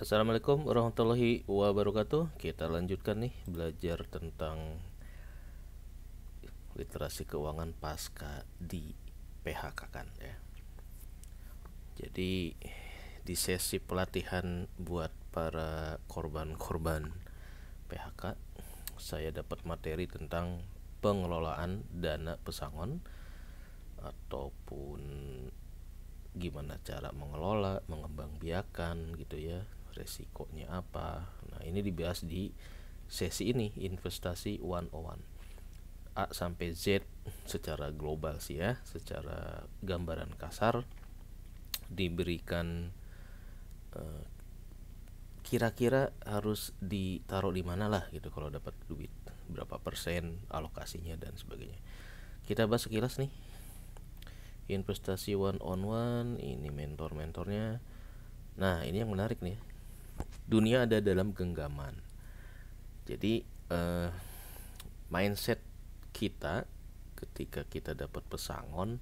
Assalamualaikum warahmatullahi wabarakatuh. Kita lanjutkan nih belajar tentang literasi keuangan pasca di PHK kan ya. Jadi di sesi pelatihan buat para korban-korban PHK saya dapat materi tentang pengelolaan dana pesangon ataupun gimana cara mengelola, mengembang biakan gitu ya resikonya apa nah ini dibahas di sesi ini investasi 101 A sampai Z secara global sih ya secara gambaran kasar diberikan kira eh, kira-kira harus ditaruh di mana lah gitu kalau dapat duit berapa persen alokasinya dan sebagainya kita bahas sekilas nih investasi one on one ini mentor-mentornya nah ini yang menarik nih dunia ada dalam genggaman jadi uh, mindset kita ketika kita dapat pesangon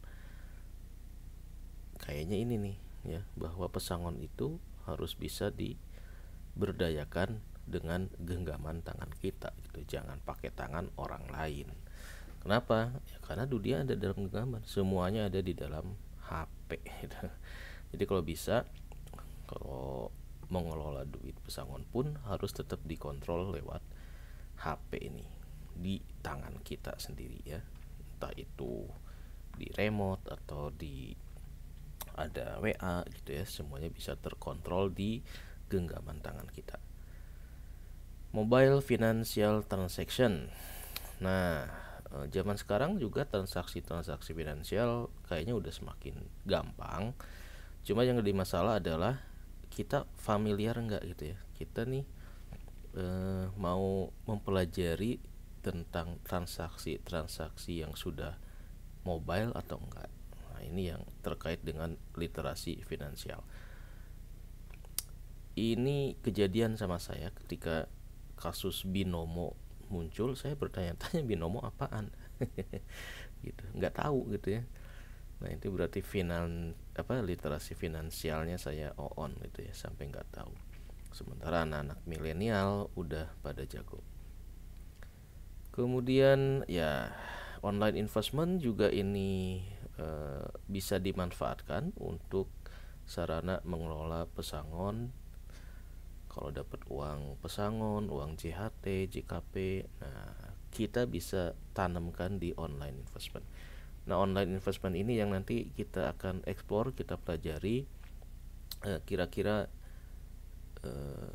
kayaknya ini nih ya bahwa pesangon itu harus bisa diberdayakan dengan genggaman tangan kita gitu jangan pakai tangan orang lain kenapa ya karena dunia ada dalam genggaman semuanya ada di dalam HP gitu. jadi kalau bisa kalau mengelola duit pesangon pun harus tetap dikontrol lewat HP ini di tangan kita sendiri ya entah itu di remote atau di ada WA gitu ya semuanya bisa terkontrol di genggaman tangan kita mobile financial transaction nah eh, zaman sekarang juga transaksi-transaksi finansial kayaknya udah semakin gampang cuma yang jadi masalah adalah kita familiar nggak gitu ya kita nih eh, mau mempelajari tentang transaksi-transaksi yang sudah mobile atau enggak nah ini yang terkait dengan literasi finansial ini kejadian sama saya ketika kasus binomo muncul saya bertanya-tanya binomo apaan gitu nggak tahu gitu ya nah itu berarti finan apa literasi finansialnya saya on gitu ya sampai nggak tahu sementara anak-anak milenial udah pada jago kemudian ya online investment juga ini e, bisa dimanfaatkan untuk sarana mengelola pesangon kalau dapat uang pesangon uang JHT JKP nah kita bisa tanamkan di online investment Nah, online investment ini yang nanti kita akan explore, kita pelajari eh, kira-kira eh, eh,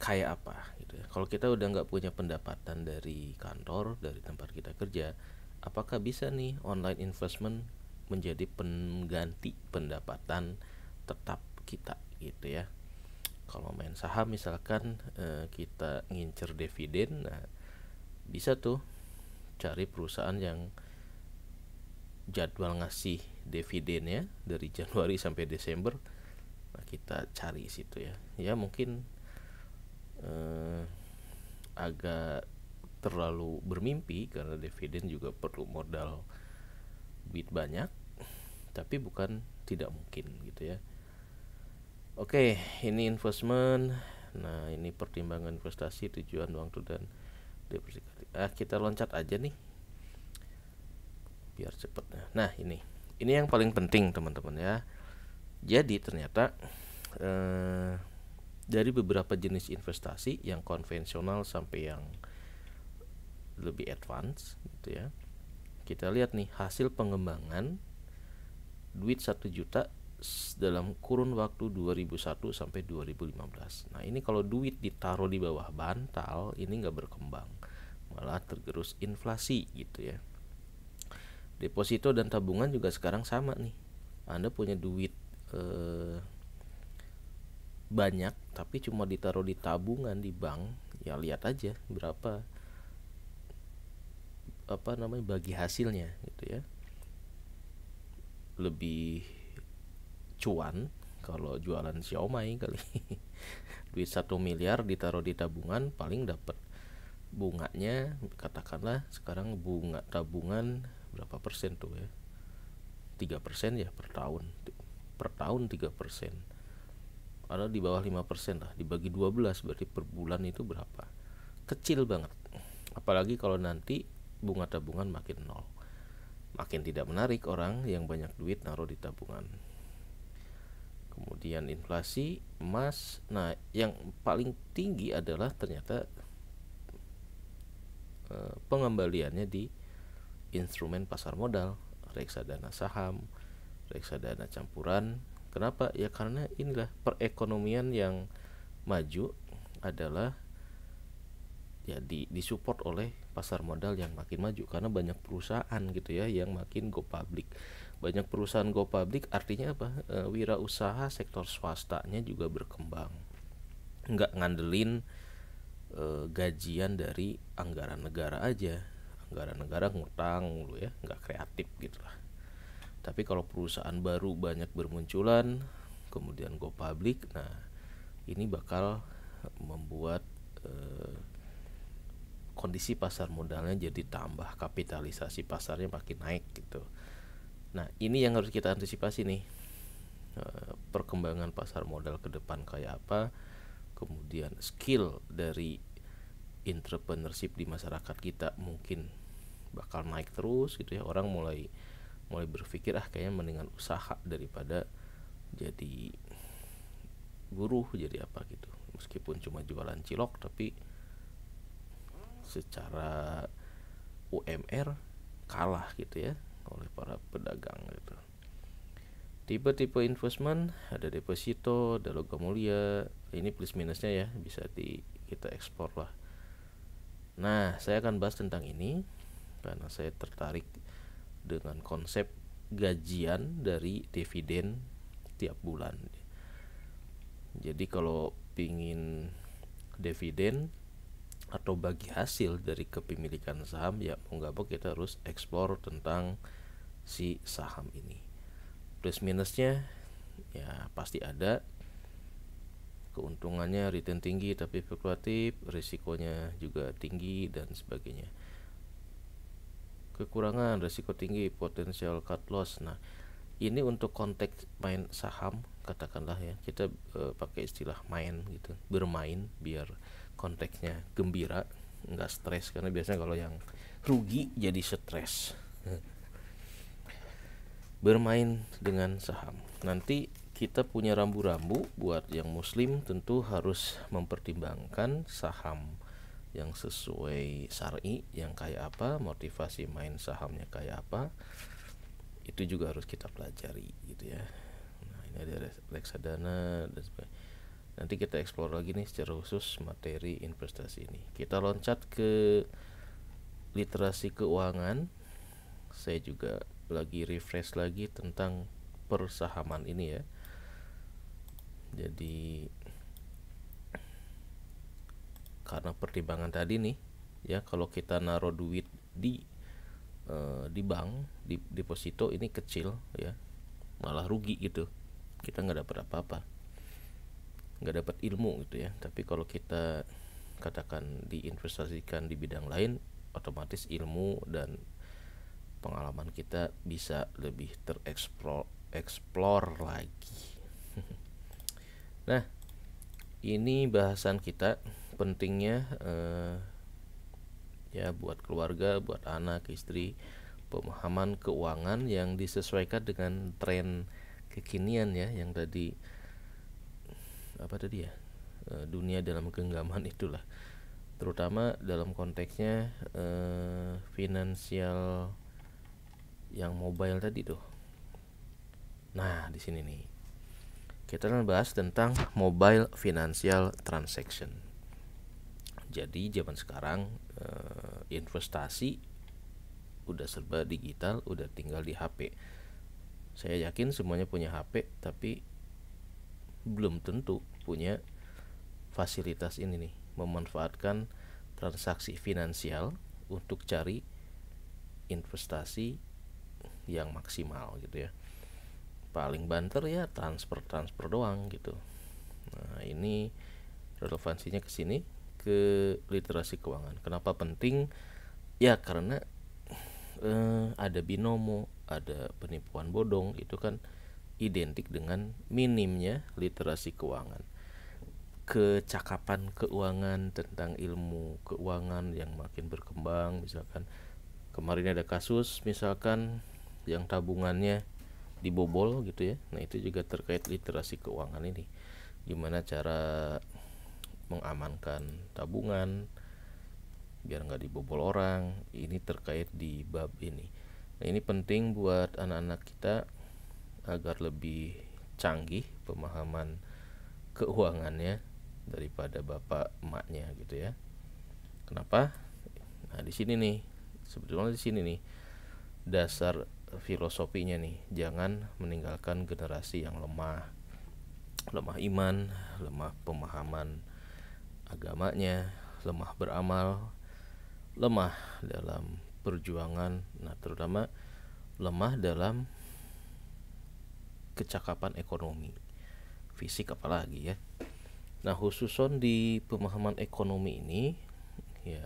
kayak apa gitu ya. Kalau kita udah nggak punya pendapatan dari kantor, dari tempat kita kerja, apakah bisa nih online investment menjadi pengganti pendapatan tetap kita gitu ya. Kalau main saham misalkan eh, kita ngincer dividen, nah bisa tuh cari perusahaan yang jadwal ngasih dividen ya dari Januari sampai Desember nah, kita cari situ ya ya mungkin eh, agak terlalu bermimpi karena dividen juga perlu modal bit banyak tapi bukan tidak mungkin gitu ya oke ini investment nah ini pertimbangan investasi tujuan waktu dan depresiasi ah kita loncat aja nih biar cepet nah ini ini yang paling penting teman-teman ya jadi ternyata eh, dari beberapa jenis investasi yang konvensional sampai yang lebih advance gitu ya kita lihat nih hasil pengembangan duit satu juta dalam kurun waktu 2001 sampai 2015. Nah, ini kalau duit ditaruh di bawah bantal ini nggak berkembang, malah tergerus inflasi gitu ya deposito dan tabungan juga sekarang sama nih anda punya duit eh, banyak tapi cuma ditaruh di tabungan di bank ya lihat aja berapa apa namanya bagi hasilnya gitu ya lebih cuan kalau jualan siomay kali duit satu miliar ditaruh di tabungan paling dapat bunganya katakanlah sekarang bunga tabungan berapa persen tuh ya tiga persen ya per tahun per tahun tiga persen ada di bawah lima persen lah dibagi 12 berarti per bulan itu berapa kecil banget apalagi kalau nanti bunga tabungan makin nol makin tidak menarik orang yang banyak duit naruh di tabungan kemudian inflasi emas nah yang paling tinggi adalah ternyata eh, pengembaliannya di instrumen pasar modal, reksadana saham, reksadana campuran. Kenapa? Ya karena inilah perekonomian yang maju adalah ya di disupport oleh pasar modal yang makin maju karena banyak perusahaan gitu ya yang makin go public. Banyak perusahaan go public artinya apa? E, wirausaha sektor swastanya juga berkembang. Nggak ngandelin e, gajian dari anggaran negara aja negara-negara ngutang mulu ya nggak kreatif gitu lah tapi kalau perusahaan baru banyak bermunculan kemudian go public nah ini bakal membuat eh, kondisi pasar modalnya jadi tambah kapitalisasi pasarnya makin naik gitu nah ini yang harus kita antisipasi nih eh, perkembangan pasar modal ke depan kayak apa kemudian skill dari entrepreneurship di masyarakat kita mungkin bakal naik terus gitu ya orang mulai mulai berpikir ah kayaknya mendingan usaha daripada jadi buruh jadi apa gitu meskipun cuma jualan cilok tapi secara UMR kalah gitu ya oleh para pedagang gitu tipe-tipe investment ada deposito ada logam mulia ini plus minusnya ya bisa di kita ekspor lah nah saya akan bahas tentang ini karena saya tertarik dengan konsep gajian dari dividen tiap bulan. Jadi kalau pingin dividen atau bagi hasil dari kepemilikan saham ya mau nggak mau kita harus eksplor tentang si saham ini plus minusnya ya pasti ada keuntungannya return tinggi tapi fluktuatif risikonya juga tinggi dan sebagainya kekurangan resiko tinggi potensial cut loss nah ini untuk konteks main saham katakanlah ya kita e, pakai istilah main gitu bermain biar konteksnya gembira nggak stres karena biasanya kalau yang rugi jadi stres bermain dengan saham nanti kita punya rambu-rambu buat yang muslim tentu harus mempertimbangkan saham yang sesuai syari yang kayak apa motivasi main sahamnya kayak apa itu juga harus kita pelajari gitu ya nah ini ada reksadana dan sebagainya nanti kita explore lagi nih secara khusus materi investasi ini kita loncat ke literasi keuangan saya juga lagi refresh lagi tentang persahaman ini ya jadi karena pertimbangan tadi nih ya kalau kita naruh duit di uh, di bank di deposito ini kecil ya malah rugi gitu kita nggak dapat apa-apa nggak dapat ilmu gitu ya tapi kalau kita katakan diinvestasikan di bidang lain otomatis ilmu dan pengalaman kita bisa lebih tereksplor eksplor lagi nah ini bahasan kita pentingnya eh, ya buat keluarga, buat anak, istri pemahaman keuangan yang disesuaikan dengan tren kekinian ya yang tadi apa tadi ya eh, dunia dalam genggaman itulah terutama dalam konteksnya eh, finansial yang mobile tadi tuh nah di sini nih kita akan bahas tentang mobile financial transaction jadi zaman sekarang uh, investasi udah serba digital udah tinggal di HP saya yakin semuanya punya HP tapi belum tentu punya fasilitas ini nih memanfaatkan transaksi finansial untuk cari investasi yang maksimal gitu ya paling banter ya transfer transfer doang gitu nah ini relevansinya ke sini ke literasi keuangan. Kenapa penting? Ya karena eh, ada binomo, ada penipuan bodong itu kan identik dengan minimnya literasi keuangan. Kecakapan keuangan tentang ilmu keuangan yang makin berkembang, misalkan kemarin ada kasus misalkan yang tabungannya dibobol gitu ya. Nah, itu juga terkait literasi keuangan ini. Gimana cara mengamankan tabungan biar nggak dibobol orang ini terkait di bab ini nah, ini penting buat anak-anak kita agar lebih canggih pemahaman keuangannya daripada bapak emaknya gitu ya kenapa nah di sini nih sebetulnya di sini nih dasar filosofinya nih jangan meninggalkan generasi yang lemah lemah iman lemah pemahaman agamanya, lemah beramal, lemah dalam perjuangan, nah terutama lemah dalam kecakapan ekonomi, fisik apalagi ya. Nah khususon di pemahaman ekonomi ini ya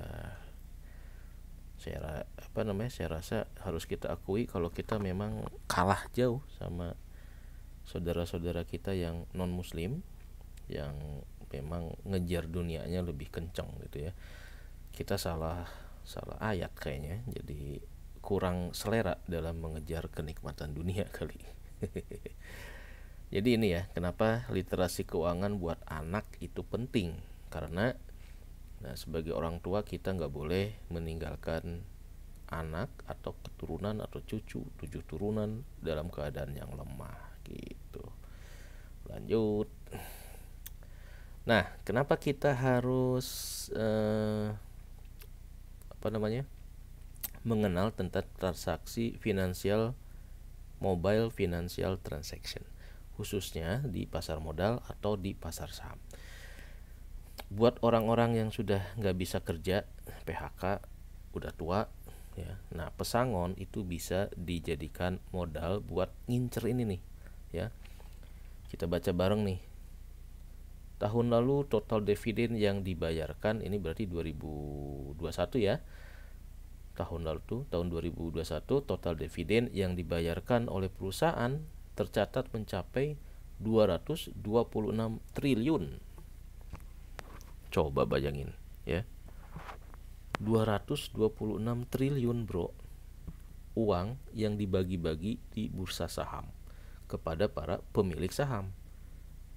saya apa namanya saya rasa harus kita akui kalau kita memang kalah jauh sama saudara-saudara kita yang non muslim yang memang ngejar dunianya lebih kenceng gitu ya kita salah salah ayat kayaknya jadi kurang selera dalam mengejar kenikmatan dunia kali jadi ini ya kenapa literasi keuangan buat anak itu penting karena nah sebagai orang tua kita nggak boleh meninggalkan anak atau keturunan atau cucu tujuh turunan dalam keadaan yang lemah gitu lanjut Nah, kenapa kita harus eh, apa namanya? mengenal tentang transaksi finansial mobile financial transaction khususnya di pasar modal atau di pasar saham. Buat orang-orang yang sudah nggak bisa kerja, PHK, udah tua, ya. Nah, pesangon itu bisa dijadikan modal buat ngincer ini nih, ya. Kita baca bareng nih Tahun lalu total dividen yang dibayarkan ini berarti 2021 ya. Tahun lalu tuh tahun 2021 total dividen yang dibayarkan oleh perusahaan tercatat mencapai 226 triliun. Coba bayangin ya. 226 triliun, Bro. Uang yang dibagi-bagi di bursa saham kepada para pemilik saham.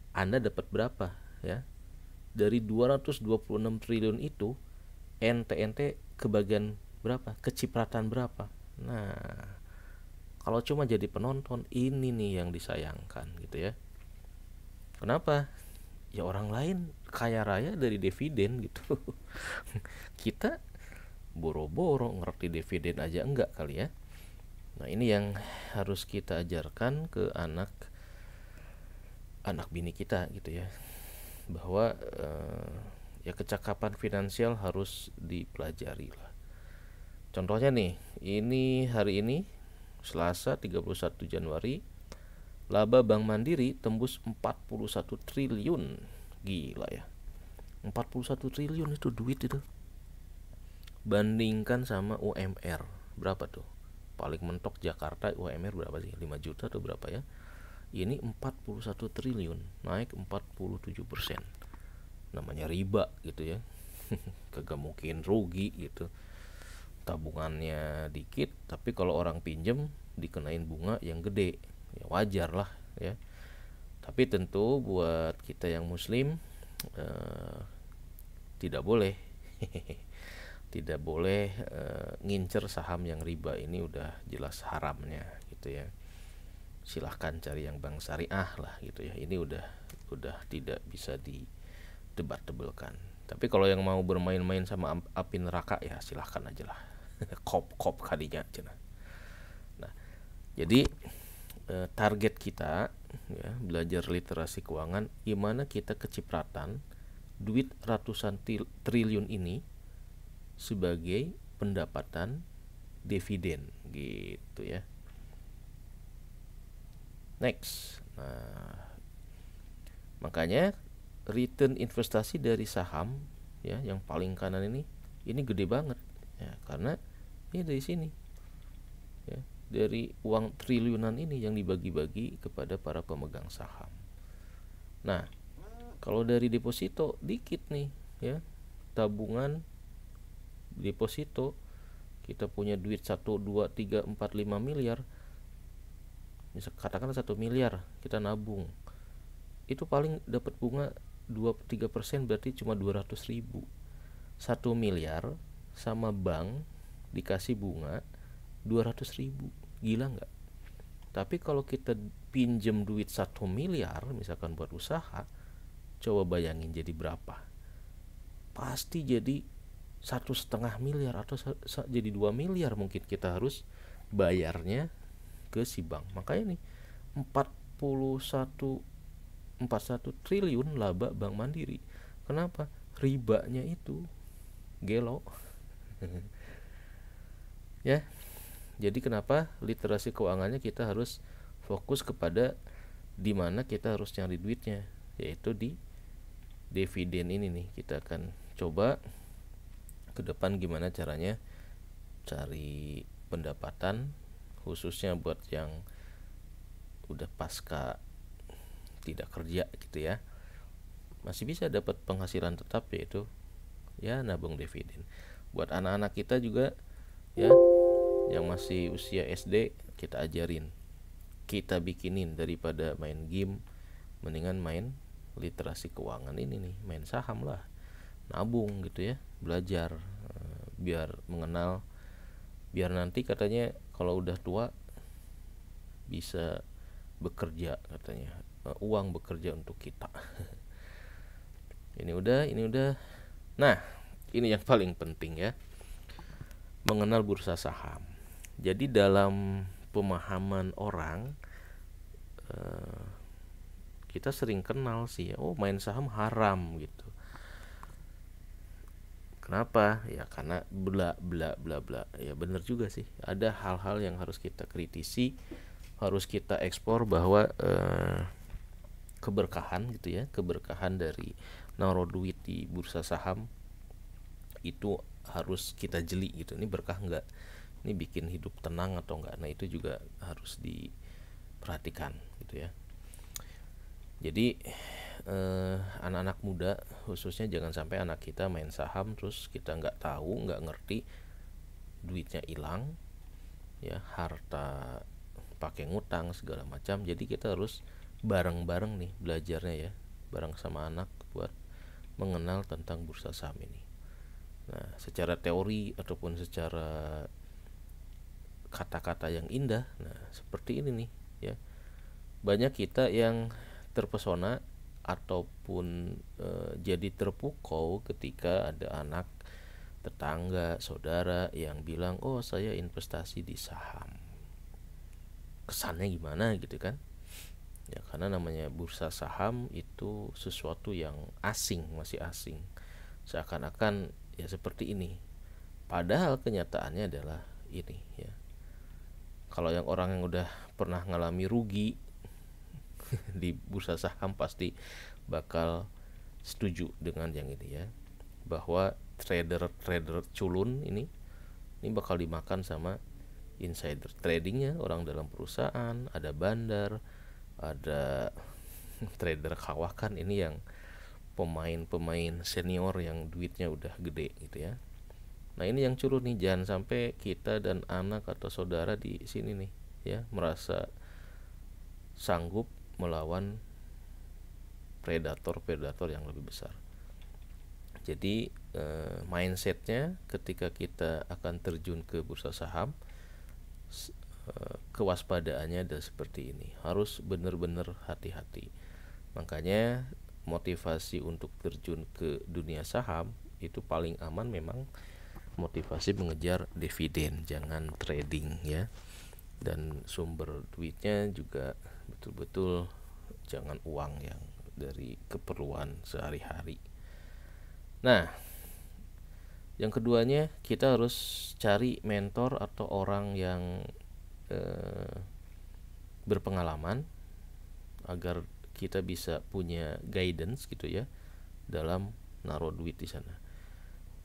Anda dapat berapa ya dari 226 triliun itu NTNT kebagian berapa kecipratan berapa nah kalau cuma jadi penonton ini nih yang disayangkan gitu ya kenapa ya orang lain kaya raya dari dividen gitu kita boro-boro ngerti dividen aja enggak kali ya nah ini yang harus kita ajarkan ke anak anak bini kita gitu ya bahwa uh, ya kecakapan finansial harus dipelajari lah. Contohnya nih, ini hari ini Selasa 31 Januari laba Bank Mandiri tembus 41 triliun. Gila ya. 41 triliun itu duit itu. Bandingkan sama UMR, berapa tuh? Paling mentok Jakarta UMR berapa sih? 5 juta atau berapa ya? ini 41 triliun naik 47 persen namanya riba gitu ya kagak mungkin rugi gitu tabungannya dikit tapi kalau orang pinjem dikenain bunga yang gede ya wajar lah ya tapi tentu buat kita yang muslim eh, tidak boleh tidak boleh e, ngincer saham yang riba ini udah jelas haramnya gitu ya silahkan cari yang bank syariah lah gitu ya ini udah udah tidak bisa di tebelkan tapi kalau yang mau bermain-main sama api neraka ya silahkan aja lah kop-kop kadinya aja nah. jadi eh, target kita ya, belajar literasi keuangan gimana kita kecipratan duit ratusan triliun ini sebagai pendapatan dividen gitu ya next nah makanya return investasi dari saham ya yang paling kanan ini ini gede banget ya karena ini dari sini ya dari uang triliunan ini yang dibagi-bagi kepada para pemegang saham nah kalau dari deposito dikit nih ya tabungan deposito kita punya duit 1 2 3 4 5 miliar misalkan katakan satu miliar kita nabung itu paling dapat bunga dua tiga persen berarti cuma 200 ribu satu miliar sama bank dikasih bunga 200 ribu gila nggak tapi kalau kita pinjem duit satu miliar misalkan buat usaha coba bayangin jadi berapa pasti jadi satu setengah miliar atau jadi dua miliar mungkin kita harus bayarnya ke si bank makanya nih 41 41 triliun laba Bank Mandiri kenapa ribanya itu gelo ya jadi kenapa literasi keuangannya kita harus fokus kepada di mana kita harus nyari duitnya yaitu di dividen ini nih kita akan coba ke depan gimana caranya cari pendapatan khususnya buat yang udah pasca tidak kerja gitu ya masih bisa dapat penghasilan tetap yaitu ya nabung dividen buat anak-anak kita juga ya yang masih usia SD kita ajarin kita bikinin daripada main game mendingan main literasi keuangan ini nih main saham lah nabung gitu ya belajar eh, biar mengenal biar nanti katanya kalau udah tua bisa bekerja katanya eh, uang bekerja untuk kita ini udah ini udah nah ini yang paling penting ya mengenal bursa saham jadi dalam pemahaman orang eh, kita sering kenal sih ya oh main saham haram gitu Kenapa? Ya karena bla bla bla bla. Ya benar juga sih. Ada hal-hal yang harus kita kritisi, harus kita ekspor bahwa eh, keberkahan gitu ya, keberkahan dari naro duit di bursa saham itu harus kita jeli gitu. Ini berkah enggak? Ini bikin hidup tenang atau enggak? Nah, itu juga harus diperhatikan gitu ya. Jadi anak eh, anak-anak muda khususnya jangan sampai anak kita main saham terus kita nggak tahu nggak ngerti duitnya hilang ya harta pakai ngutang segala macam jadi kita harus bareng-bareng nih belajarnya ya bareng sama anak buat mengenal tentang bursa saham ini nah secara teori ataupun secara kata-kata yang indah nah seperti ini nih ya banyak kita yang terpesona ataupun e, jadi terpukau ketika ada anak tetangga, saudara yang bilang, "Oh, saya investasi di saham." Kesannya gimana gitu kan? Ya, karena namanya bursa saham itu sesuatu yang asing, masih asing. Seakan-akan ya seperti ini. Padahal kenyataannya adalah ini ya. Kalau yang orang yang udah pernah ngalami rugi di bursa saham pasti bakal setuju dengan yang ini ya bahwa trader-trader culun ini ini bakal dimakan sama insider tradingnya orang dalam perusahaan ada bandar ada trader kawakan ini yang pemain-pemain senior yang duitnya udah gede gitu ya nah ini yang culun nih jangan sampai kita dan anak atau saudara di sini nih ya merasa sanggup melawan predator-predator yang lebih besar. Jadi eh, mindsetnya ketika kita akan terjun ke bursa saham eh, kewaspadaannya ada seperti ini harus benar-benar hati-hati. Makanya motivasi untuk terjun ke dunia saham itu paling aman memang motivasi mengejar dividen jangan trading ya dan sumber duitnya juga betul-betul jangan uang yang dari keperluan sehari-hari. Nah, yang keduanya kita harus cari mentor atau orang yang eh, berpengalaman agar kita bisa punya guidance gitu ya dalam naruh duit di sana.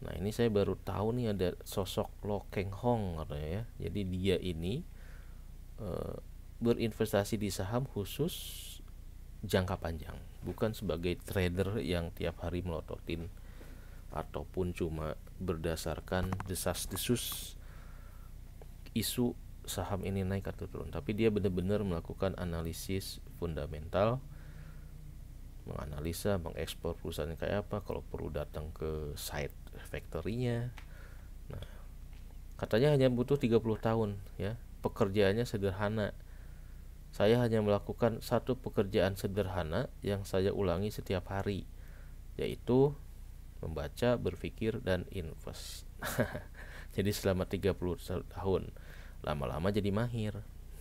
Nah ini saya baru tahu nih ada sosok Lo Keng Hong katanya ya. Jadi dia ini eh, berinvestasi di saham khusus jangka panjang, bukan sebagai trader yang tiap hari melototin ataupun cuma berdasarkan desas-desus isu saham ini naik atau turun, tapi dia benar-benar melakukan analisis fundamental menganalisa, mengekspor perusahaan kayak apa, kalau perlu datang ke site factory-nya. Nah, katanya hanya butuh 30 tahun ya. Pekerjaannya sederhana. Saya hanya melakukan satu pekerjaan sederhana yang saya ulangi setiap hari, yaitu membaca, berpikir, dan invest. jadi selama 30 tahun, lama-lama jadi mahir.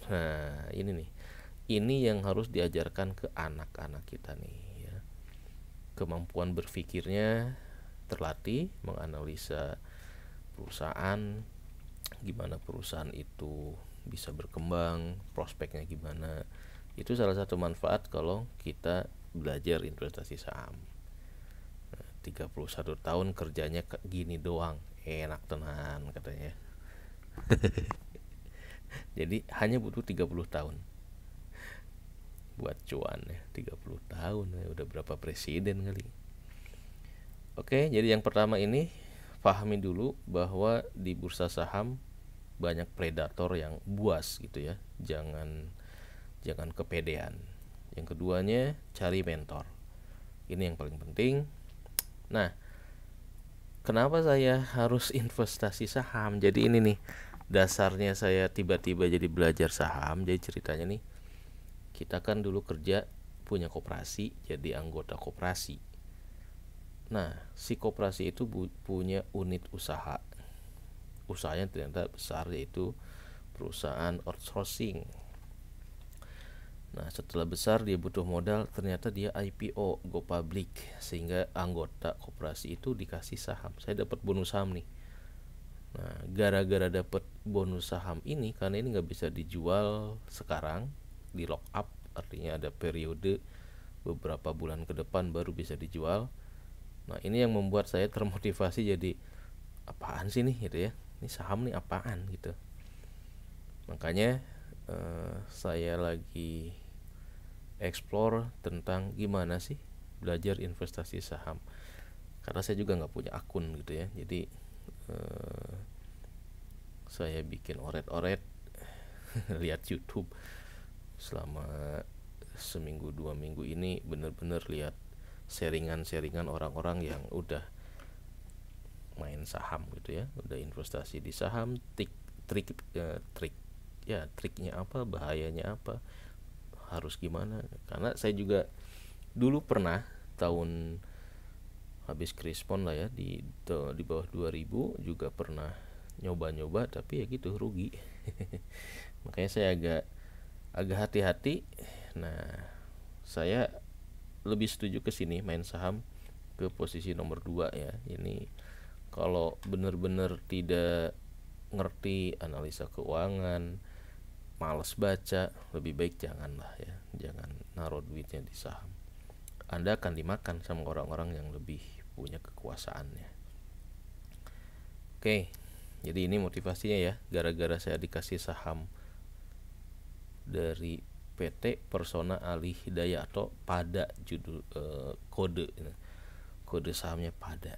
Nah, ini nih. Ini yang harus diajarkan ke anak-anak kita nih ya. Kemampuan berpikirnya terlatih, menganalisa perusahaan, gimana perusahaan itu bisa berkembang prospeknya gimana itu salah satu manfaat kalau kita belajar investasi saham 31 tahun kerjanya gini doang enak tenan katanya jadi hanya butuh 30 tahun buat cuan ya 30 tahun ya. udah berapa presiden kali Oke jadi yang pertama ini pahami dulu bahwa di bursa saham banyak predator yang buas gitu ya jangan jangan kepedean yang keduanya cari mentor ini yang paling penting nah kenapa saya harus investasi saham jadi ini nih dasarnya saya tiba-tiba jadi belajar saham jadi ceritanya nih kita kan dulu kerja punya koperasi jadi anggota koperasi nah si koperasi itu punya unit usaha usahanya ternyata besar yaitu perusahaan outsourcing. Nah, setelah besar dia butuh modal, ternyata dia IPO, go public, sehingga anggota koperasi itu dikasih saham. Saya dapat bonus saham nih. Nah, gara-gara dapat bonus saham ini karena ini nggak bisa dijual sekarang di lock up, artinya ada periode beberapa bulan ke depan baru bisa dijual. Nah, ini yang membuat saya termotivasi jadi apaan sih nih gitu ya ini saham nih apaan gitu makanya eh, saya lagi explore tentang gimana sih belajar investasi saham karena saya juga nggak punya akun gitu ya jadi eh, saya bikin oret-oret lihat YouTube selama seminggu dua minggu ini bener-bener lihat seringan-seringan orang-orang yang udah main saham gitu ya udah investasi di saham trik trik e, eh, trik ya triknya apa bahayanya apa harus gimana karena saya juga dulu pernah tahun habis krispon lah ya di di bawah 2000 juga pernah nyoba-nyoba tapi ya gitu rugi makanya saya agak agak hati-hati nah saya lebih setuju ke sini main saham ke posisi nomor 2 ya ini kalau benar-benar tidak ngerti analisa keuangan males baca lebih baik janganlah ya jangan naruh duitnya di saham anda akan dimakan sama orang-orang yang lebih punya kekuasaannya oke jadi ini motivasinya ya gara-gara saya dikasih saham dari PT Persona Ali atau pada judul eh, kode kode sahamnya pada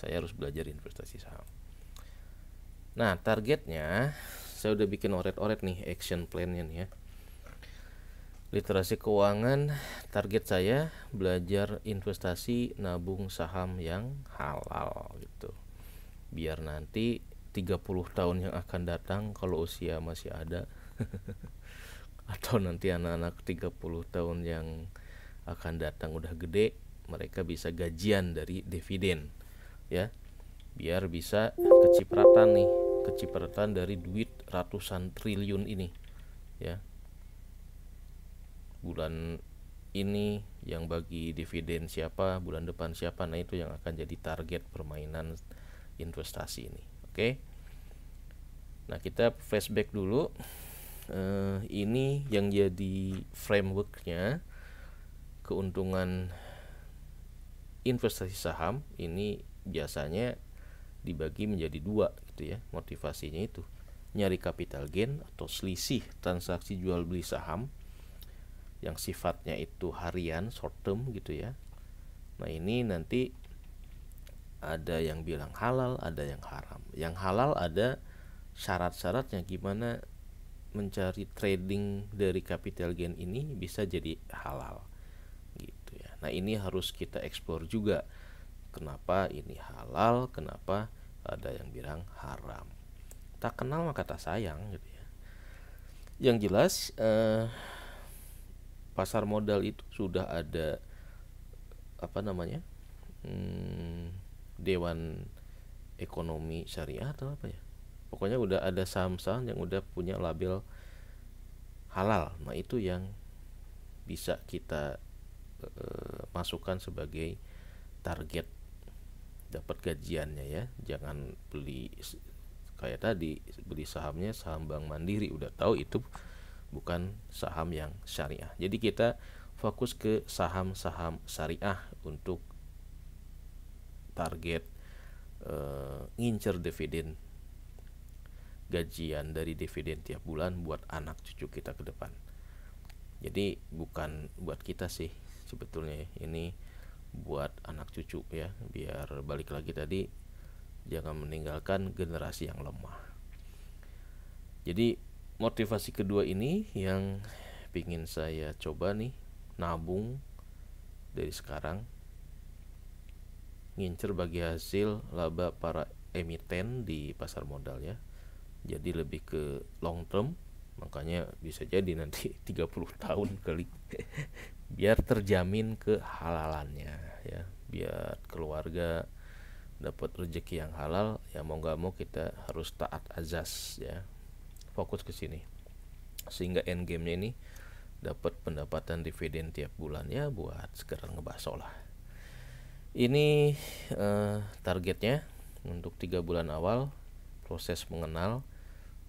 saya harus belajar investasi saham nah targetnya saya udah bikin oret-oret nih action plan-nya nih ya literasi keuangan target saya belajar investasi nabung saham yang halal gitu biar nanti 30 tahun yang akan datang kalau usia masih ada atau nanti anak-anak 30 tahun yang akan datang udah gede mereka bisa gajian dari dividen ya biar bisa kecipratan nih kecipratan dari duit ratusan triliun ini ya bulan ini yang bagi dividen siapa bulan depan siapa nah itu yang akan jadi target permainan investasi ini oke okay? nah kita flashback dulu uh, ini yang jadi frameworknya keuntungan investasi saham ini biasanya dibagi menjadi dua gitu ya motivasinya itu nyari capital gain atau selisih transaksi jual beli saham yang sifatnya itu harian short term gitu ya nah ini nanti ada yang bilang halal ada yang haram yang halal ada syarat-syaratnya gimana mencari trading dari capital gain ini bisa jadi halal gitu ya nah ini harus kita explore juga Kenapa ini halal? Kenapa ada yang bilang haram? Tak kenal maka tak sayang gitu ya. Yang jelas eh, pasar modal itu sudah ada apa namanya hmm, dewan ekonomi syariah atau apa ya pokoknya udah ada saham-saham yang udah punya label halal nah itu yang bisa kita eh, masukkan sebagai target dapat gajiannya ya jangan beli kayak tadi beli sahamnya saham bank mandiri udah tahu itu bukan saham yang syariah jadi kita fokus ke saham-saham syariah untuk target e, ngincer dividen gajian dari dividen tiap bulan buat anak cucu kita ke depan jadi bukan buat kita sih sebetulnya ya. ini buat anak cucu ya biar balik lagi tadi jangan meninggalkan generasi yang lemah jadi motivasi kedua ini yang ingin saya coba nih nabung dari sekarang ngincer bagi hasil laba para emiten di pasar modal ya jadi lebih ke long term makanya bisa jadi nanti 30 tahun kali biar terjamin kehalalannya ya biar keluarga dapat rezeki yang halal ya mau nggak mau kita harus taat azas ya fokus ke sini sehingga game nya ini dapat pendapatan dividen tiap bulan ya buat segera ngebaso lah ini uh, targetnya untuk tiga bulan awal proses mengenal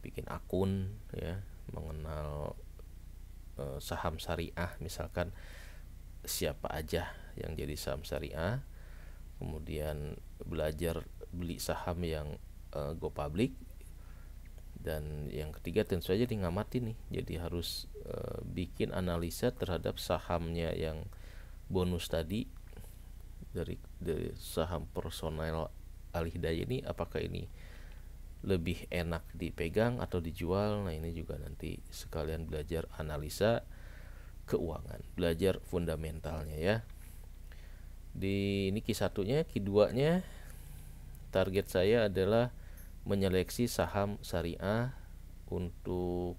bikin akun ya mengenal Eh, saham syariah misalkan siapa aja yang jadi saham syariah kemudian belajar beli saham yang eh, go public dan yang ketiga tentu saja di ngamati nih jadi harus eh, bikin analisa terhadap sahamnya yang bonus tadi dari dari saham personal alih daya ini apakah ini lebih enak dipegang atau dijual. Nah, ini juga nanti sekalian belajar analisa keuangan, belajar fundamentalnya ya. Di ini Q nya, Q 2 nya target saya adalah menyeleksi saham syariah untuk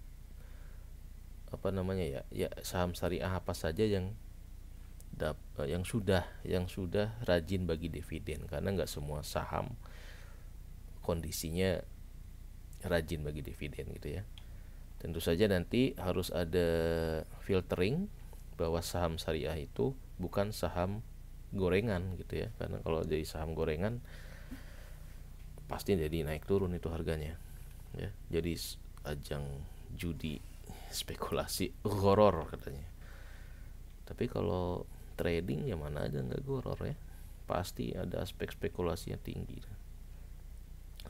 apa namanya ya, ya saham syariah apa saja yang eh, yang sudah yang sudah rajin bagi dividen karena nggak semua saham kondisinya rajin bagi dividen gitu ya. Tentu saja nanti harus ada filtering bahwa saham syariah itu bukan saham gorengan gitu ya. Karena kalau jadi saham gorengan pasti jadi naik turun itu harganya. Ya, jadi ajang judi spekulasi horor katanya. Tapi kalau trading ya mana aja nggak goror ya pasti ada aspek spekulasinya tinggi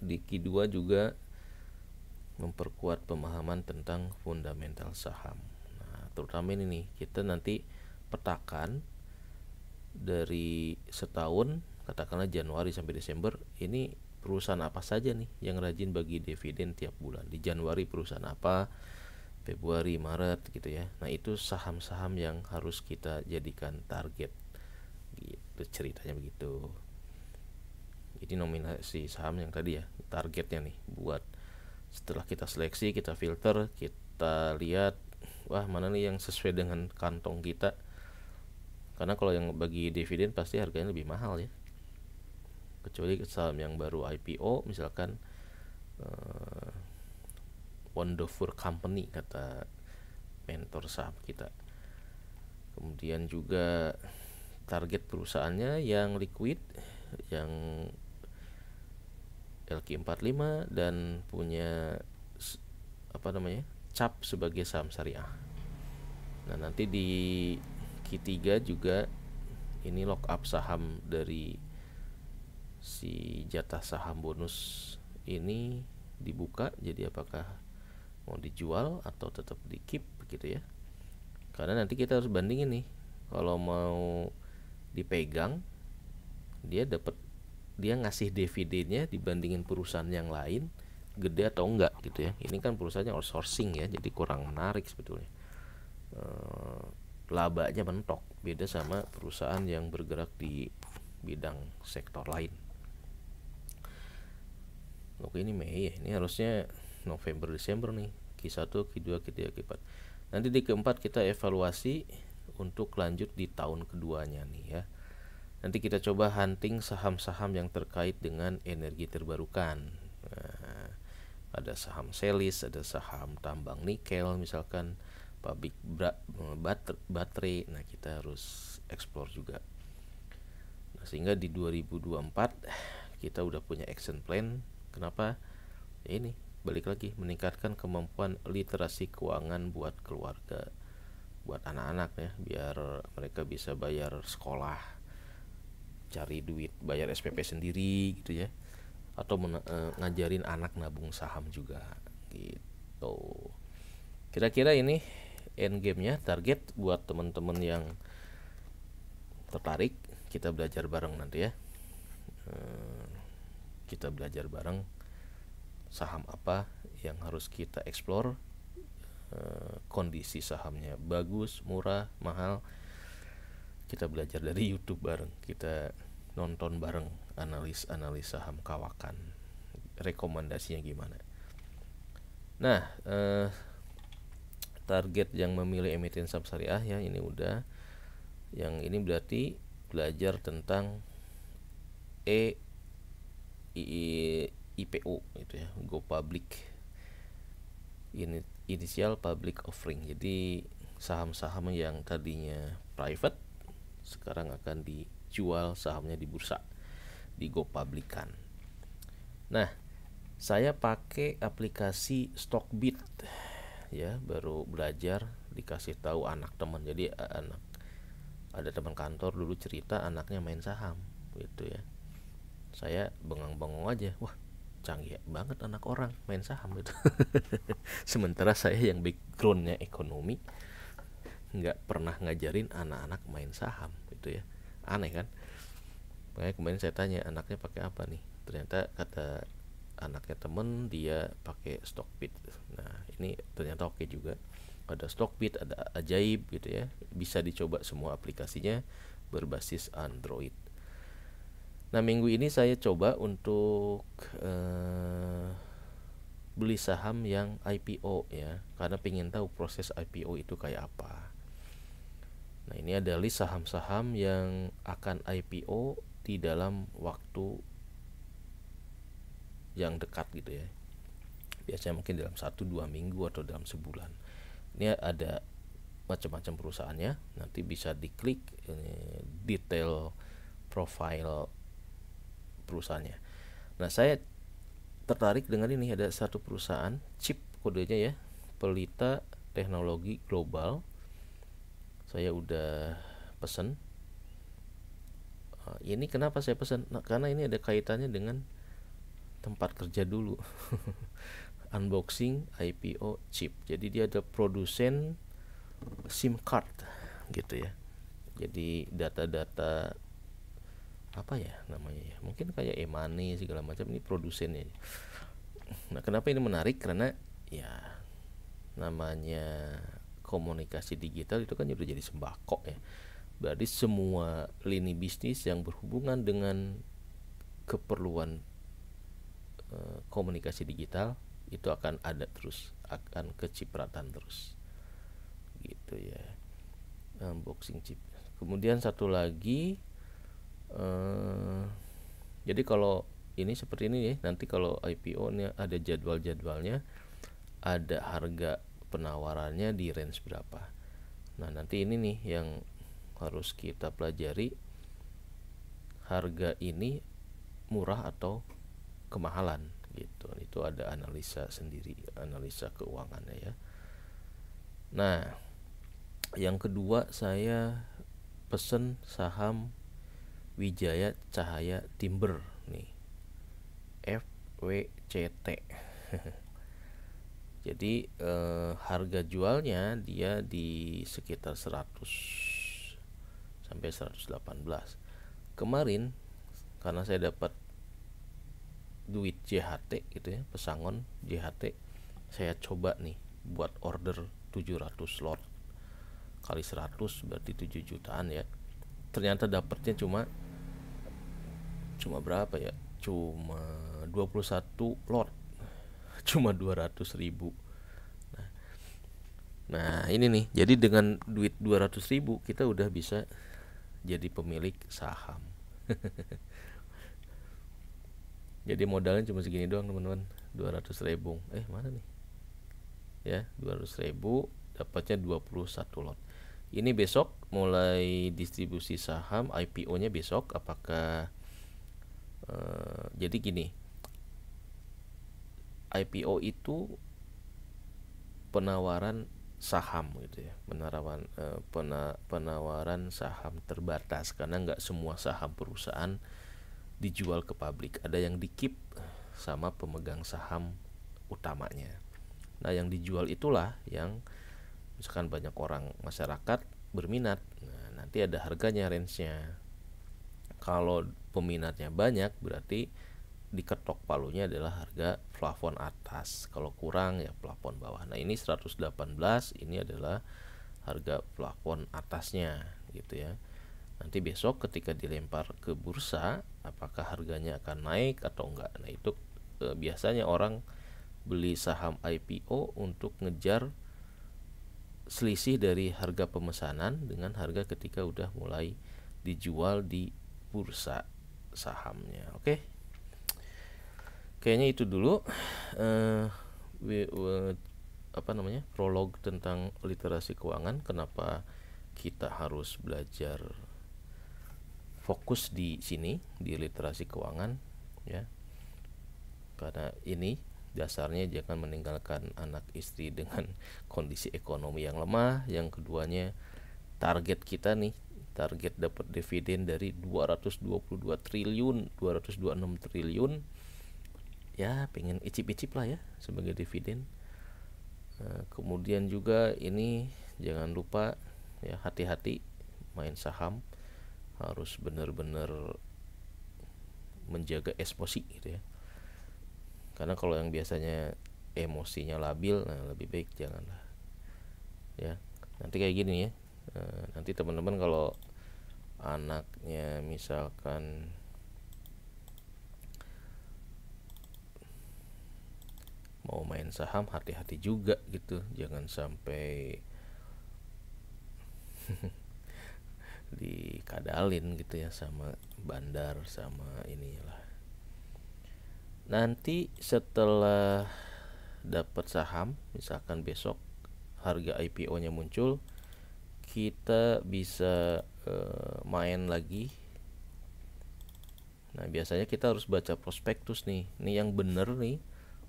di Q2 juga memperkuat pemahaman tentang fundamental saham. Nah, terutama ini nih, kita nanti petakan dari setahun, katakanlah Januari sampai Desember, ini perusahaan apa saja nih yang rajin bagi dividen tiap bulan. Di Januari perusahaan apa, Februari, Maret gitu ya. Nah, itu saham-saham yang harus kita jadikan target. Gitu ceritanya begitu. Jadi nominasi saham yang tadi ya, targetnya nih buat setelah kita seleksi kita filter kita lihat wah mana nih yang sesuai dengan kantong kita karena kalau yang bagi dividen pasti harganya lebih mahal ya kecuali saham yang baru IPO misalkan uh, Wonderful Company kata mentor saham kita kemudian juga target perusahaannya yang liquid yang LQ45 dan punya apa namanya cap sebagai saham syariah. Nah nanti di Q3 juga ini lock up saham dari si jatah saham bonus ini dibuka jadi apakah mau dijual atau tetap di keep begitu ya karena nanti kita harus bandingin nih kalau mau dipegang dia dapat dia ngasih dividennya dibandingin perusahaan yang lain gede atau enggak gitu ya ini kan perusahaannya outsourcing ya jadi kurang menarik sebetulnya e, labanya mentok beda sama perusahaan yang bergerak di bidang sektor lain oke ini Mei ya ini harusnya November Desember nih Q1 Q2 Q3 Q4 nanti di keempat kita evaluasi untuk lanjut di tahun keduanya nih ya Nanti kita coba hunting saham-saham yang terkait dengan energi terbarukan. Nah, ada saham selis, ada saham tambang nikel misalkan, pabrik eh, baterai. Nah, kita harus explore juga. Nah, sehingga di 2024 kita udah punya action plan. Kenapa? Ya ini balik lagi meningkatkan kemampuan literasi keuangan buat keluarga, buat anak-anak ya, biar mereka bisa bayar sekolah cari duit bayar SPP sendiri gitu ya atau men- uh, e, ngajarin anak nabung saham juga gitu kira-kira ini end game-nya target buat teman-teman yang tertarik kita belajar bareng nanti ya e, kita belajar bareng saham apa yang harus kita explore e, kondisi sahamnya bagus, murah, mahal, kita belajar dari YouTube bareng, kita nonton bareng analis-analis saham kawakan, rekomendasinya gimana. Nah, eh, target yang memilih emiten saham syariah ya ini udah, yang ini berarti belajar tentang E I, I, IPO itu ya, go public, ini inisial public offering. Jadi saham-saham yang tadinya private sekarang akan dijual sahamnya di bursa di go publican. Nah, saya pakai aplikasi Stockbit ya, baru belajar dikasih tahu anak teman. Jadi anak ada teman kantor dulu cerita anaknya main saham gitu ya. Saya bengang-bengong aja. Wah, canggih banget anak orang main saham gitu. Sementara saya yang backgroundnya ekonomi, nggak pernah ngajarin anak-anak main saham gitu ya aneh kan makanya kemarin saya tanya anaknya pakai apa nih ternyata kata anaknya temen dia pakai stockbit nah ini ternyata oke juga ada stockbit ada ajaib gitu ya bisa dicoba semua aplikasinya berbasis android nah minggu ini saya coba untuk eh, beli saham yang IPO ya karena pengen tahu proses IPO itu kayak apa Nah, ini ada list saham-saham yang akan IPO di dalam waktu yang dekat gitu ya. Biasanya mungkin dalam 1 2 minggu atau dalam sebulan. Ini ada macam-macam perusahaannya. Nanti bisa diklik ini detail profile perusahaannya. Nah, saya tertarik dengan ini ada satu perusahaan chip kodenya ya, Pelita Teknologi Global saya udah pesen eh, ini kenapa saya pesan nah, karena ini ada kaitannya dengan tempat kerja dulu unboxing IPO chip jadi dia ada produsen SIM card gitu ya jadi data-data apa ya namanya ya mungkin kayak e-money segala macam ini produsennya nah kenapa ini menarik karena ya namanya komunikasi digital itu kan sudah jadi sembako ya berarti semua lini bisnis yang berhubungan dengan keperluan e, komunikasi digital itu akan ada terus akan kecipratan terus gitu ya unboxing chip kemudian satu lagi eh, jadi kalau ini seperti ini ya nanti kalau IPO nya ada jadwal-jadwalnya ada harga penawarannya di range berapa. Nah, nanti ini nih yang harus kita pelajari harga ini murah atau kemahalan gitu. Itu ada analisa sendiri, analisa keuangannya ya. Nah, yang kedua saya pesen saham Wijaya Cahaya Timber nih FWCT jadi eh, harga jualnya dia di sekitar 100 sampai 118 kemarin karena saya dapat duit JHT gitu ya pesangon JHT saya coba nih buat order 700 lot kali 100 berarti 7 jutaan ya ternyata dapetnya cuma cuma berapa ya cuma 21 lot cuma 200 ribu nah, nah ini nih jadi dengan duit 200 ribu kita udah bisa jadi pemilik saham jadi modalnya cuma segini doang teman-teman 200 ribu eh mana nih ya 200 ribu dapatnya 21 lot ini besok mulai distribusi saham IPO nya besok apakah uh, jadi gini IPO itu penawaran saham gitu ya penawaran eh, pena, penawaran saham terbatas karena nggak semua saham perusahaan dijual ke publik ada yang dikip sama pemegang saham utamanya nah yang dijual itulah yang misalkan banyak orang masyarakat berminat nah, nanti ada harganya range nya kalau peminatnya banyak berarti diketok palunya adalah harga plafon atas. Kalau kurang ya plafon bawah. Nah, ini 118 ini adalah harga plafon atasnya gitu ya. Nanti besok ketika dilempar ke bursa apakah harganya akan naik atau enggak. Nah, itu e, biasanya orang beli saham IPO untuk ngejar selisih dari harga pemesanan dengan harga ketika udah mulai dijual di bursa sahamnya. Oke. Okay? kayaknya itu dulu uh, we, we, apa namanya prolog tentang literasi keuangan kenapa kita harus belajar fokus di sini di literasi keuangan ya karena ini dasarnya jangan meninggalkan anak istri dengan kondisi ekonomi yang lemah yang keduanya target kita nih target dapat dividen dari 222 triliun 226 triliun ya pengen icip-icip lah ya sebagai dividen eh, kemudian juga ini jangan lupa ya hati-hati main saham harus benar-benar menjaga eksposi gitu ya karena kalau yang biasanya emosinya labil nah lebih baik janganlah ya nanti kayak gini ya eh, nanti teman-teman kalau anaknya misalkan mau main saham hati-hati juga gitu jangan sampai dikadalin gitu ya sama bandar sama inilah nanti setelah dapat saham misalkan besok harga IPO-nya muncul kita bisa uh, main lagi nah biasanya kita harus baca prospektus nih ini yang bener nih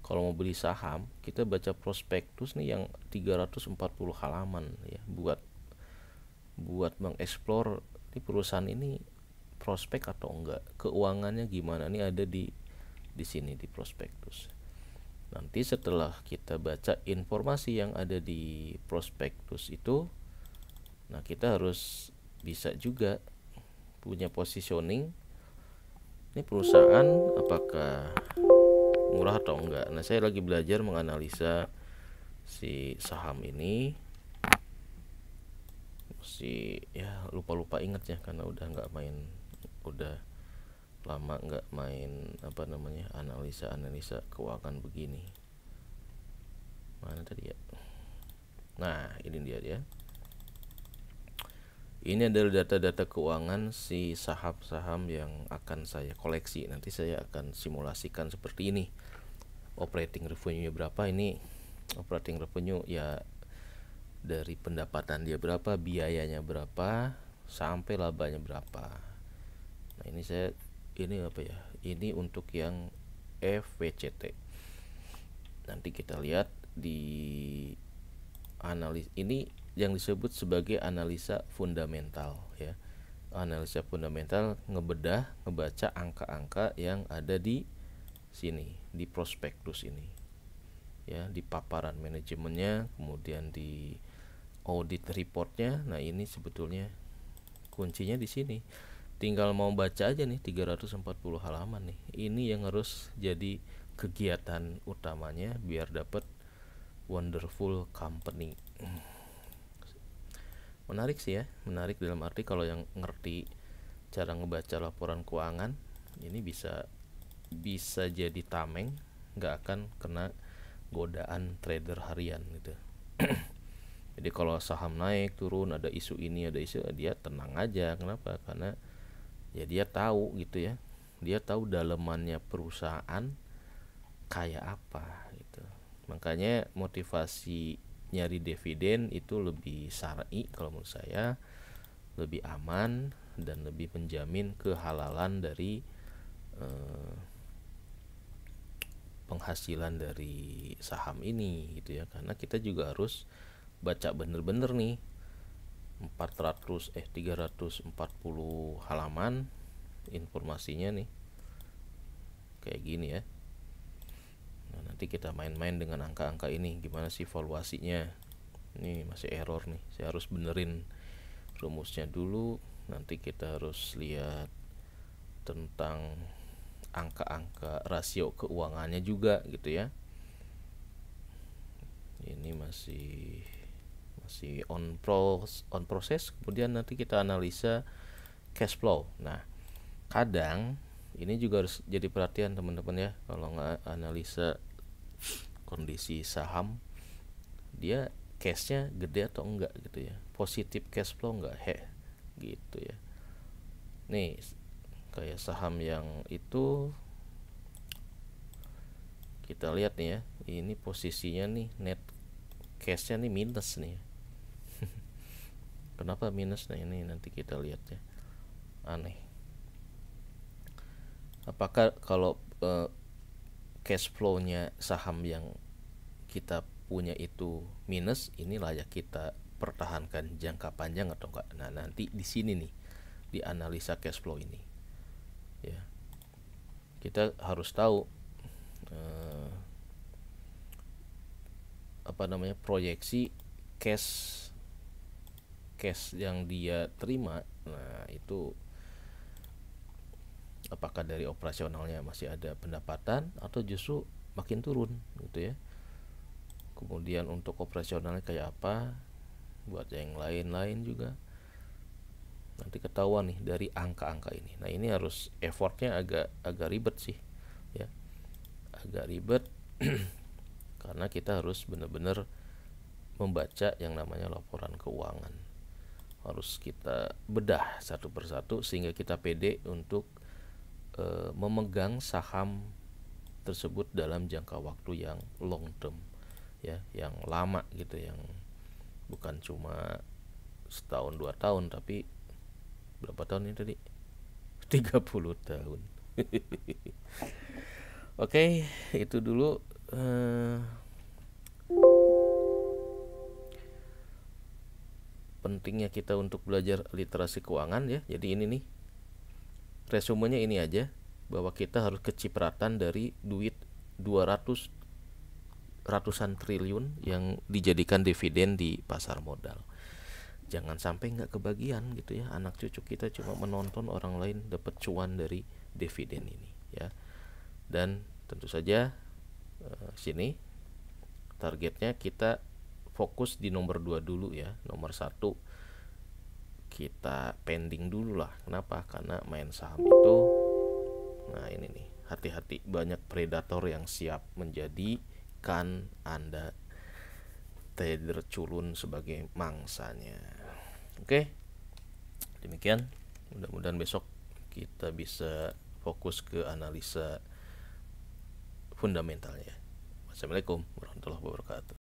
kalau mau beli saham kita baca prospektus nih yang 340 halaman ya buat buat mengeksplor di perusahaan ini prospek atau enggak keuangannya gimana nih ada di di sini di prospektus nanti setelah kita baca informasi yang ada di prospektus itu nah kita harus bisa juga punya positioning ini perusahaan apakah murah atau enggak. Nah, saya lagi belajar menganalisa si saham ini. Si ya lupa-lupa ingat ya karena udah nggak main udah lama nggak main apa namanya analisa-analisa keuangan begini. Mana tadi ya? Nah, ini dia dia ini adalah data-data keuangan si saham-saham yang akan saya koleksi nanti saya akan simulasikan seperti ini operating revenue nya berapa ini operating revenue ya dari pendapatan dia berapa biayanya berapa sampai labanya berapa nah ini saya ini apa ya ini untuk yang FVCT. nanti kita lihat di analis ini yang disebut sebagai analisa fundamental ya analisa fundamental ngebedah ngebaca angka-angka yang ada di sini di prospektus ini ya di paparan manajemennya kemudian di audit reportnya nah ini sebetulnya kuncinya di sini tinggal mau baca aja nih 340 halaman nih ini yang harus jadi kegiatan utamanya biar dapat wonderful company menarik sih ya menarik dalam arti kalau yang ngerti cara ngebaca laporan keuangan ini bisa bisa jadi tameng nggak akan kena godaan trader harian gitu jadi kalau saham naik turun ada isu ini ada isu dia tenang aja kenapa karena ya dia tahu gitu ya dia tahu dalemannya perusahaan kayak apa gitu makanya motivasi nyari dividen itu lebih syar'i kalau menurut saya lebih aman dan lebih menjamin kehalalan dari eh, penghasilan dari saham ini gitu ya karena kita juga harus baca bener-bener nih 400 eh 340 halaman informasinya nih kayak gini ya nanti kita main-main dengan angka-angka ini gimana sih valuasinya ini masih error nih saya harus benerin rumusnya dulu nanti kita harus lihat tentang angka-angka rasio keuangannya juga gitu ya ini masih masih on pros on proses kemudian nanti kita analisa cash flow nah kadang ini juga harus jadi perhatian teman-teman ya kalau nggak analisa kondisi saham dia cashnya gede atau enggak gitu ya positif cash flow enggak heh gitu ya nih kayak saham yang itu kita lihat nih ya ini posisinya nih net cashnya nih minus nih kenapa minus nah ini nanti kita lihat ya aneh apakah kalau eh, cash flow-nya saham yang kita punya itu minus, ini layak kita pertahankan jangka panjang atau enggak. Nah, nanti di sini nih di analisa cash flow ini. Ya. Kita harus tahu eh, apa namanya? proyeksi cash cash yang dia terima. Nah, itu apakah dari operasionalnya masih ada pendapatan atau justru makin turun gitu ya kemudian untuk operasionalnya kayak apa buat yang lain-lain juga nanti ketahuan nih dari angka-angka ini nah ini harus effortnya agak agak ribet sih ya agak ribet karena kita harus benar-benar membaca yang namanya laporan keuangan harus kita bedah satu persatu sehingga kita pede untuk Eh, memegang saham tersebut dalam jangka waktu yang long term ya yang lama gitu yang bukan cuma setahun dua tahun tapi berapa tahun ini tadi 30 tahun oke okay, itu dulu uh, pentingnya kita untuk belajar literasi keuangan ya jadi ini nih resumenya ini aja bahwa kita harus kecipratan dari duit 200 ratusan triliun yang dijadikan dividen di pasar modal. Jangan sampai nggak kebagian gitu ya. Anak cucu kita cuma menonton orang lain dapat cuan dari dividen ini ya. Dan tentu saja uh, sini targetnya kita fokus di nomor 2 dulu ya. Nomor satu kita pending dulu lah kenapa karena main saham itu nah ini nih hati-hati banyak predator yang siap menjadikan anda trader culun sebagai mangsanya oke demikian mudah-mudahan besok kita bisa fokus ke analisa fundamentalnya Assalamualaikum warahmatullahi wabarakatuh